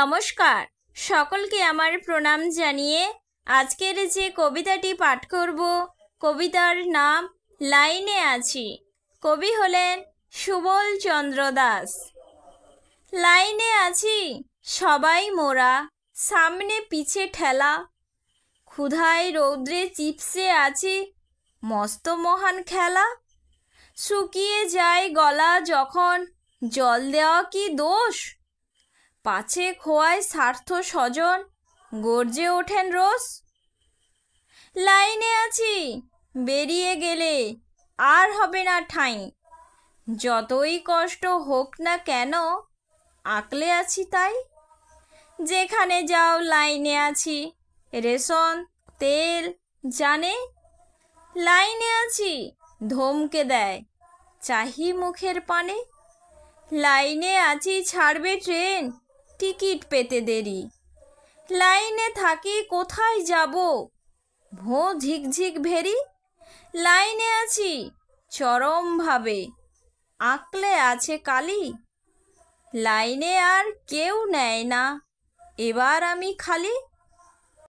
নমস্কার সকলকে আমার প্রণাম জানিয়ে আজকের যে কবিতাটি পাঠ করব কবিতার নাম লাইনে আছি কবি হলেন সুবল চন্দ্র দাস লাইনে আছি সবাই মোরা সামনে পিছে ঠেলা ক্ষুধায় রৌদ্রে চিপসে আছি মস্ত মহান খেলা শুকিয়ে যায় গলা যখন জল দেওয়া কি দোষ পাছে খোয়ায় স্বার্থ স্বজন গর্জে ওঠেন রোজ লাইনে আছি বেরিয়ে গেলে আর হবে না ঠাঁই যতই কষ্ট হোক না কেন আঁকলে আছি তাই যেখানে যাও লাইনে আছি রেশন তেল জানে লাইনে আছি ধমকে দেয় চাহি মুখের পানে লাইনে আছি ছাড়বে ট্রেন টিকিট পেতে দেরি লাইনে থাকি কোথায় যাব ভো ঝিকঝিক ভেরি লাইনে আছি চরমভাবে আঁকলে আছে কালি লাইনে আর কেউ নেয় না এবার আমি খালি